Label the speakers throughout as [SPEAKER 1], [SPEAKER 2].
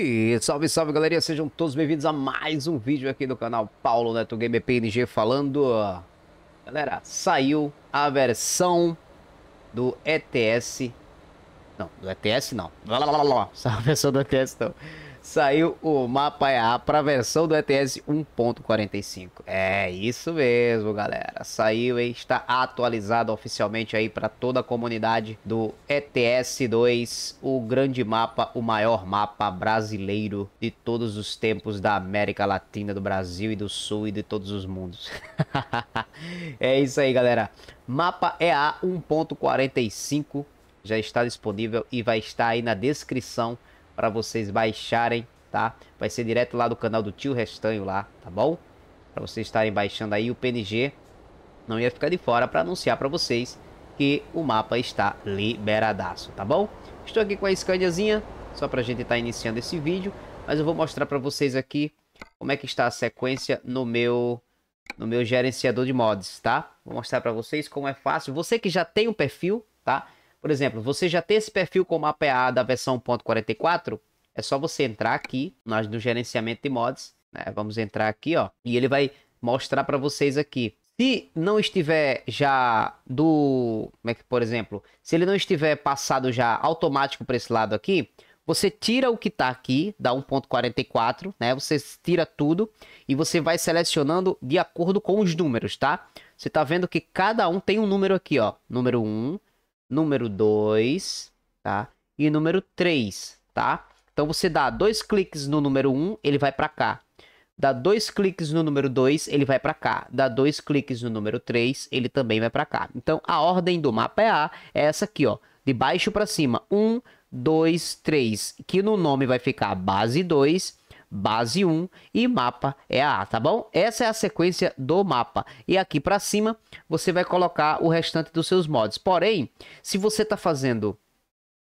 [SPEAKER 1] E salve, salve galerinha, sejam todos bem-vindos a mais um vídeo aqui do canal Paulo Neto Game PNG falando. Galera, saiu a versão do ETS. Não, do ETS não. Lá, lá, lá, lá. Saiu a versão do ETS não saiu o mapa EA para a versão do ETS 1.45. É isso mesmo, galera. Saiu e está atualizado oficialmente aí para toda a comunidade do ETS 2, o grande mapa, o maior mapa brasileiro de todos os tempos da América Latina, do Brasil e do Sul e de todos os mundos. é isso aí, galera. Mapa EA 1.45 já está disponível e vai estar aí na descrição para vocês baixarem, tá? Vai ser direto lá do canal do tio Restanho lá, tá bom? Para vocês estarem baixando aí o PNG. Não ia ficar de fora para anunciar para vocês que o mapa está liberadaço, tá bom? Estou aqui com a Scandiazinha, só para a gente estar tá iniciando esse vídeo, mas eu vou mostrar para vocês aqui como é que está a sequência no meu no meu gerenciador de mods, tá? Vou mostrar para vocês como é fácil. Você que já tem um perfil, tá? Por exemplo, você já tem esse perfil como APA da versão 1.44, é só você entrar aqui nós no gerenciamento de mods, né? Vamos entrar aqui, ó, e ele vai mostrar para vocês aqui. Se não estiver já do, como é que, por exemplo, se ele não estiver passado já automático para esse lado aqui, você tira o que está aqui, da 1.44, né? Você tira tudo e você vai selecionando de acordo com os números, tá? Você está vendo que cada um tem um número aqui, ó. Número 1, número 2, tá? E número 3, tá? Então você dá dois cliques no número 1, um, ele vai para cá. Dá dois cliques no número 2, ele vai para cá. Dá dois cliques no número 3, ele também vai para cá. Então a ordem do mapa é A, é essa aqui, ó, de baixo para cima. 1, 2, 3, que no nome vai ficar base 2 base 1 e mapa é a A, tá bom? Essa é a sequência do mapa. E aqui para cima, você vai colocar o restante dos seus mods. Porém, se você está fazendo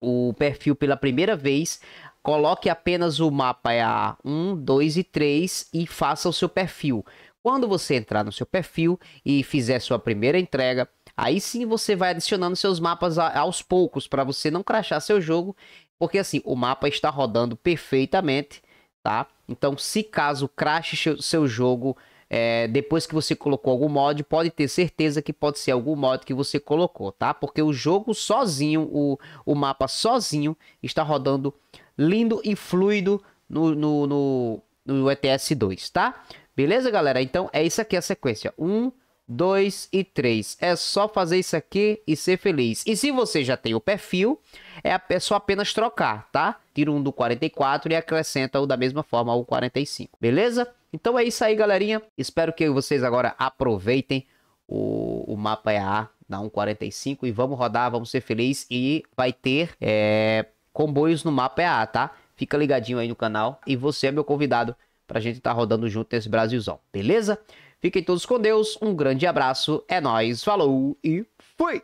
[SPEAKER 1] o perfil pela primeira vez, coloque apenas o mapa é a 1, 2 e 3 e faça o seu perfil. Quando você entrar no seu perfil e fizer sua primeira entrega, aí sim você vai adicionando seus mapas aos poucos para você não crachar seu jogo, porque assim, o mapa está rodando perfeitamente tá? Então, se caso crash seu jogo é, depois que você colocou algum mod, pode ter certeza que pode ser algum mod que você colocou, tá? Porque o jogo sozinho, o, o mapa sozinho, está rodando lindo e fluido no, no, no, no ETS2, tá? Beleza, galera? Então, é isso aqui a sequência. 1, um, 2 e 3. É só fazer isso aqui e ser feliz. E se você já tem o perfil, é, é só apenas trocar, tá? Tira um do 44 e acrescenta o da mesma forma o 45, beleza? Então é isso aí, galerinha. Espero que vocês agora aproveitem o, o mapa EA da 145 e vamos rodar, vamos ser felizes e vai ter é, comboios no mapa EA, tá? Fica ligadinho aí no canal e você é meu convidado pra gente estar tá rodando junto nesse Brasilzão, beleza? Fiquem todos com Deus, um grande abraço, é nós, falou e fui!